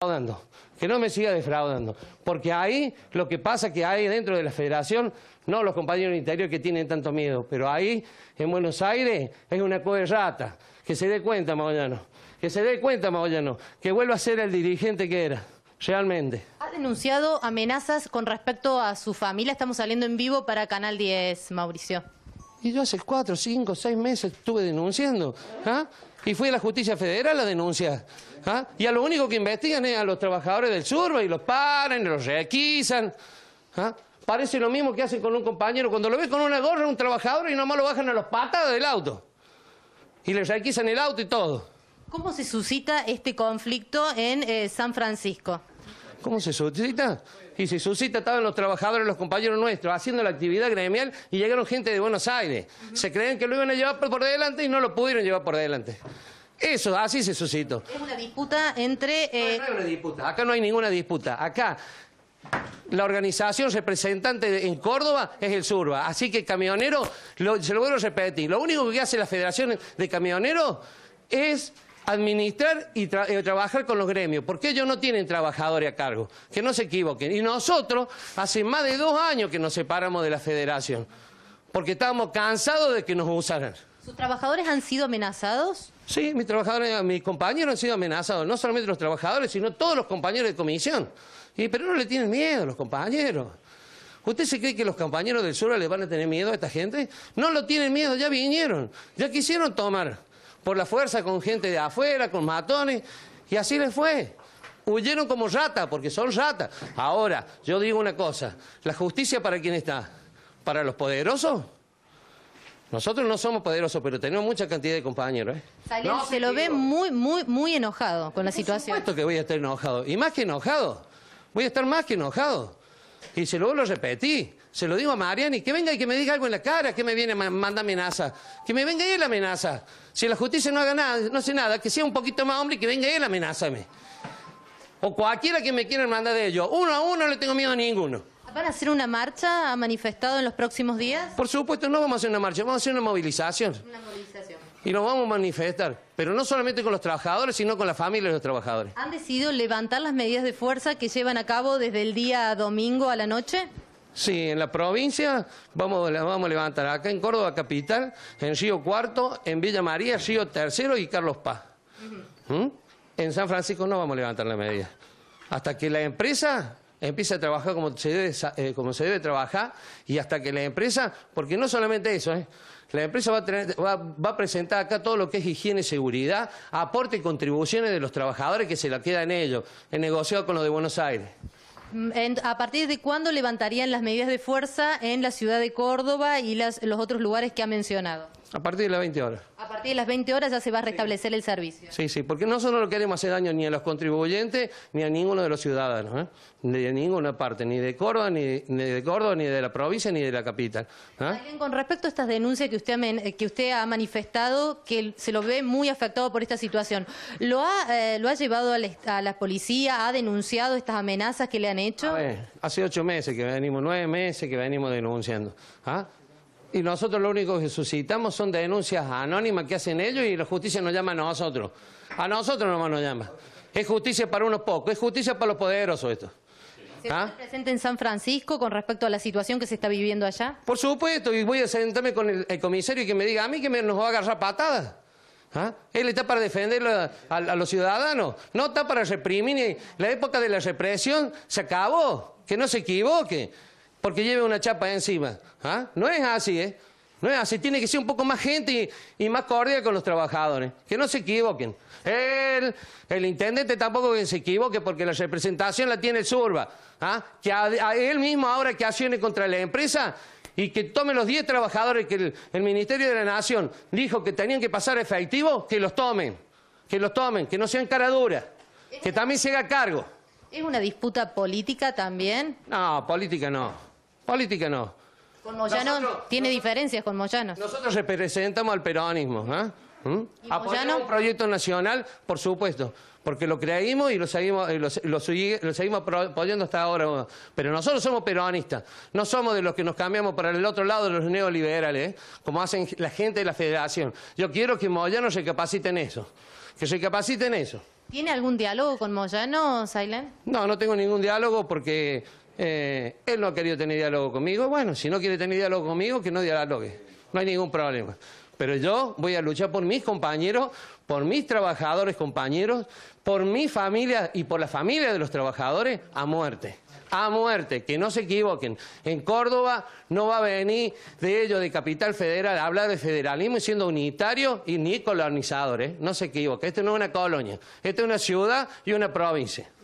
defraudando, que no me siga defraudando, porque ahí lo que pasa que hay dentro de la federación, no los compañeros del interior que tienen tanto miedo, pero ahí en Buenos Aires es una cueva rata, que se dé cuenta Magollano, que se dé cuenta Magollano, que vuelva a ser el dirigente que era. Realmente. Ha denunciado amenazas con respecto a su familia. Estamos saliendo en vivo para Canal 10, Mauricio. Y yo hace cuatro, cinco, seis meses estuve denunciando. ¿ah? Y fui a la justicia federal a denunciar. ¿ah? Y a lo único que investigan es a los trabajadores del sur, y los paran, y los requisan. ¿ah? Parece lo mismo que hacen con un compañero. Cuando lo ves con una gorra, un trabajador, y nomás lo bajan a los patas del auto. Y le requisan el auto y todo. ¿Cómo se suscita este conflicto en eh, San Francisco? ¿Cómo se suscita? y se suscita estaban los trabajadores, los compañeros nuestros, haciendo la actividad gremial y llegaron gente de Buenos Aires. Se creen que lo iban a llevar por, delante y no lo pudieron llevar por delante. Eso, así se suscitó. Es una disputa entre... No, eh, una disputa, acá no hay ninguna disputa. Acá la organización representante en Córdoba es el Surba. Así que camionero, se lo vuelvo a repetir, lo único que hace la Federación de Camioneros es administrar y eh, trabajar con los gremios, porque ellos no tienen trabajadores a cargo, que no se equivoquen. Y nosotros hace más de dos años que nos separamos de la federación, porque estábamos cansados de que nos usaran. ¿Sus trabajadores han sido amenazados? Sí, mis trabajadores, mis compañeros han sido amenazados, no solamente los trabajadores, sino todos los compañeros de comisión. Y, pero no le tienen miedo los compañeros. ¿Usted se cree que los compañeros del sur le van a tener miedo a esta gente? No lo tienen miedo, ya vinieron, ya quisieron tomar por la fuerza con gente de afuera, con matones, y así les fue. Huyeron como ratas, porque son ratas. Ahora, yo digo una cosa, ¿la justicia para quién está? ¿Para los poderosos? Nosotros no somos poderosos, pero tenemos mucha cantidad de compañeros. ¿eh? se lo ve muy, muy, muy enojado con la situación. Por que voy a estar enojado. Y más que enojado. Voy a estar más que enojado. Y se lo repetí, se lo digo a Mariani, que venga y que me diga algo en la cara, que me viene, manda amenaza, que me venga y él la amenaza. Si la justicia no haga nada, no hace nada, que sea un poquito más hombre y que venga y él amenázame. O cualquiera que me quiera manda de ellos. Uno a uno no le tengo miedo a ninguno. ¿Van a hacer una marcha manifestado en los próximos días? Por supuesto, no vamos a hacer una marcha, vamos a hacer una movilización. Una movilización y nos vamos a manifestar, pero no solamente con los trabajadores, sino con las familias de los trabajadores. ¿Han decidido levantar las medidas de fuerza que llevan a cabo desde el día domingo a la noche? Sí, en la provincia vamos, vamos a levantar acá en Córdoba Capital, en Río Cuarto, en Villa María, Río Tercero y Carlos Paz. ¿Mm? En San Francisco no vamos a levantar la medida. Hasta que la empresa Empieza a trabajar como se debe, eh, como se debe trabajar y hasta que la empresa, porque no solamente eso, ¿eh? La empresa va a, presentar acá todo lo que es higiene, y seguridad, aporte y contribuciones de los trabajadores que se la quedan ellos, en negociado con los de Buenos Aires. Mm, ¿A partir de cuándo levantarían las medidas de fuerza en la ciudad de Córdoba y las, los otros lugares que ha mencionado? A partir de las 20 horas. A partir de las 20 horas ya se va a restablecer el servicio. Sí, sí, porque nosotros no queremos hacer daño ni a los contribuyentes ni a ninguno de los ciudadanos, ni ¿eh? de ninguna parte, ni de Córdoba, ni de, Córdoba, ni de la provincia, ni de la capital. ¿eh? Alguien con respecto a estas denuncias que usted, ha, manifestado, que se lo ve muy afectado por esta situación, ¿lo ha, eh, llevado a la, policía? ¿Ha denunciado estas amenazas que le han hecho? hace ocho meses que venimos, nueve meses que venimos denunciando. ¿ah? y nosotros lo único que suscitamos son denuncias anónimas que hacen ellos y la justicia nos llama a nosotros. A nosotros nomás nos llama. Es justicia para unos pocos, es justicia para los poderosos esto. ¿Se ¿Ah? en San Francisco con respecto a la situación que se está viviendo allá? Por supuesto, y voy a sentarme con el, comisario y que me diga a mí que me, nos va a agarrar patadas. ¿Ah? Él está para defender a, los ciudadanos, no está para reprimir. La época de la represión se acabó, que no se equivoque porque lleve una chapa encima. ¿Ah? No es así, ¿eh? No es así, tiene que ser un poco más gente y, más cordial con los trabajadores. Que no se equivoquen. El, intendente tampoco se equivoque porque la representación la tiene el Surba. ¿ah? Que a, él mismo ahora que accione contra la empresa y que tome los 10 trabajadores que el, el, Ministerio de la Nación dijo que tenían que pasar efectivo, que los tomen. Que los tomen, que no sean cara dura. Que también se haga cargo. ¿Es una disputa política también? No, política no. Política no. Con Moyano tiene diferencias con Moyano. Nosotros representamos al peronismo, ¿eh? ¿Mm? un proyecto nacional, por supuesto, porque lo creímos y lo seguimos, lo, seguimos apoyando hasta ahora. Pero nosotros somos peruanistas, no somos de los que nos cambiamos para el otro lado de los neoliberales, ¿eh? como hacen la gente de la federación. Yo quiero que Moyano se capacite en eso, que se capacite en eso. ¿Tiene algún diálogo con Moyano, Silent? No, no tengo ningún diálogo porque eh, él no ha querido tener diálogo conmigo. Bueno, si no quiere tener diálogo conmigo, que no dialogue. No hay ningún problema. Pero yo voy a luchar por mis compañeros, por mis trabajadores compañeros, por mi familia y por la familia de los trabajadores a muerte. A muerte, que no se equivoquen. En Córdoba no va a venir de ellos de Capital Federal a hablar de federalismo siendo unitario y ni colonizadores. ¿eh? No se equivoquen. Esto no es una colonia. esto es una ciudad y una provincia.